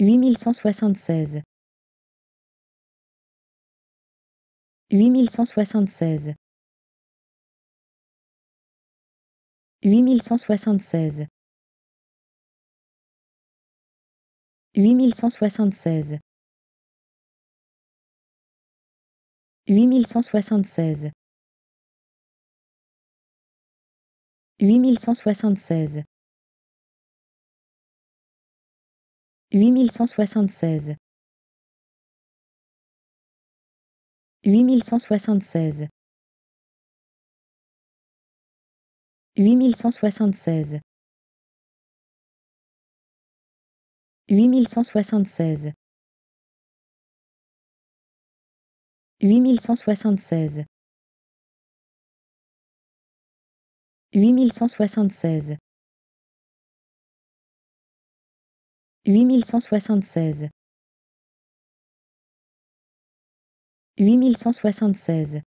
8176 8176 8176 8176 8176 8176 huit mille cent soixante-seize huit mille cent soixante-seize huit mille cent soixante-seize huit mille cent soixante-seize huit mille cent soixante-seize huit mille cent soixante-seize huit mille cent soixante-seize